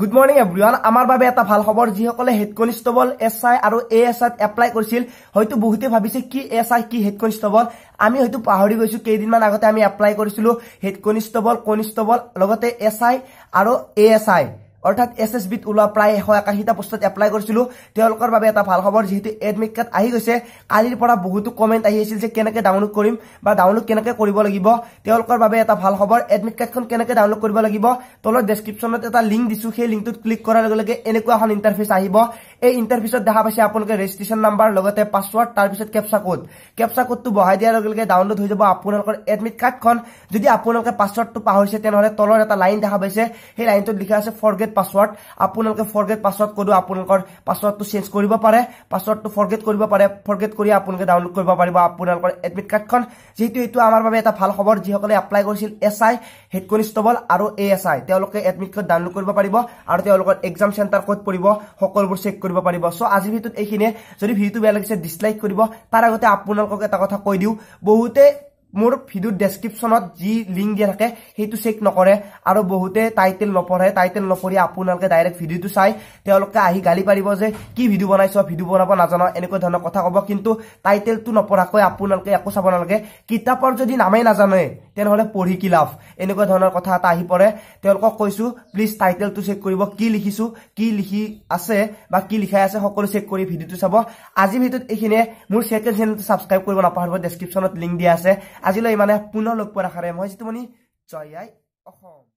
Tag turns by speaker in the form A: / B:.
A: good morning everyone আমাৰ বাবে এটা ভাল খবৰ যিসকলে হেড কনিষ্টেবল এছ আই আৰু এ এছ আইত এপ্লাই কৰিছিল হয়তো বহুতে ভাবিছে কি এছ আই কি হেড কনষ্টেবল আমি হয়তো পাহৰি গৈছো কেইদিনমান আগতে আমি এপ্লাই কৰিছিলো হেড কনিষ্টেবল কনিষ্টেবল লগতে এছ আই আৰু এ এছ আই অৰ্থাৎ এছ এছ বিত ওলোৱা প্ৰায় এশ একাশীটা পোষ্টত এপ্লাই কৰিছিলো তেওঁলোকৰ বাবে এটা ভাল খবৰ যিহেতু এডমিট কাৰ্ড আহি গৈছে কালিৰ পৰা বহুতো কমেণ্ট আহি আছিল যে কেনেকৈ ডাউনলোড কৰিম বা ডাউনলোড কেনেকৈ কৰিব লাগিব তেওঁলোকৰ বাবে এটা ভাল খবৰ এডমিট কাৰ্ডখন কেনেকৈ ডাউনলোড কৰিব লাগিব তলৰ ডেছক্ৰিপশ্যনত এটা লিংক দিছোঁ সেই লিংকটোত ক্লিক কৰাৰ লগে লগে এনেকুৱা এখন ইণ্টাৰফেচ আহিব এই ইণ্টাৰফেচত দেখা পাইছে আপোনালোকে ৰেজিস্ট্ৰেশন নাম্বাৰ লগতে পাছৱৰ্ড তাৰপিছত কেপসা কোড কেপসা কোডটো বহাই দিয়াৰ লগে লগে ডাউনলোড হৈ যাব আপোনালোকৰ এডমিট কাৰ্ডখন যদি আপোনালোকে পাছৱৰ্ডটো পাহৰিছে তেনেহ'লে তলৰ এটা লাইন দেখা পাইছে সেই লাইনটোত লিখা আছে ফৰগেট ফৰগেট পাছৱৰ্ড আপোনালোকে ফৰগেট পাছৱৰ্ড কৰো আপোনালোকৰ পাছৱৰ্ডটো চেঞ্জ কৰিব পাৰে পাছৱৰ্ডটো ফৰগেট কৰিব পাৰে ফৰগেট কৰি আপোনালোকে ডাউনলোড কৰিব পাৰিব আপোনালোকৰ এডমিট কাৰ্ডখন যিহেতু এইটো আমাৰ বাবে এটা ভাল খবৰ যিসকলে এপ্লাই কৰিছিল এছ আই হেড কনিষ্টেবল আৰু এ এছ আই তেওঁলোকে এডমিট কাৰ্ড ডাউনলোড কৰিব পাৰিব আৰু তেওঁলোকৰ এক্সাম চেণ্টাৰ ক'ত পৰিব সকলোবোৰ চেক কৰিব পাৰিব চ' আজিৰ ভিডিঅ'ত এইখিনিয়ে যদি ভিডিঅ'টো বেয়া লাগিছে ডিছলাইক কৰিব তাৰ আগতে আপোনালোকক এটা কথা কৈ দিওঁ বহুতে মোৰ ভিডিঅ' ডেছক্ৰিপশ্যনত যি লিংক দিয়া থাকে সেইটো চেক নকৰে আৰু বহুতে টাইটেল নপঢ়ে টাইটেল নপঢ়ি আপোনালোকে ডাইৰেক্ট ভিডিঅ'টো চাই তেওঁলোকে আহি গালি পাৰিব যে কি ভিডিঅ' বনাইছ ভিডিঅ' বনাব নাজান এনেকুৱা ধৰণৰ কথা ক'ব কিন্তু টাইটেলটো নপঢ়াকৈ আপোনালোকে একো চাব নালাগে কিতাপৰ যদি নামেই নাজানে তেনেহ'লে পঢ়ি কি লাভ এনেকুৱা ধৰণৰ কথা এটা আহি পৰে তেওঁলোকক কৈছোঁ প্লিজ টাইটেলটো চেক কৰিব কি লিখিছোঁ কি লিখি আছে বা কি লিখাই আছে সকলো চেক কৰি ভিডিঅ'টো চাব আজিৰ ভিডিঅ'ত এইখিনিয়ে মোৰ চেকেণ্ড চেনেলটো ছাবস্ক্ৰাইব কৰিব নাপাহৰিব ডেছক্ৰিপশ্যনত লিংক দিয়া আছে আজিলৈ ইমানে পুনৰ লগ পোৱাৰ আশাৰে মই যিটো মানে আই অসম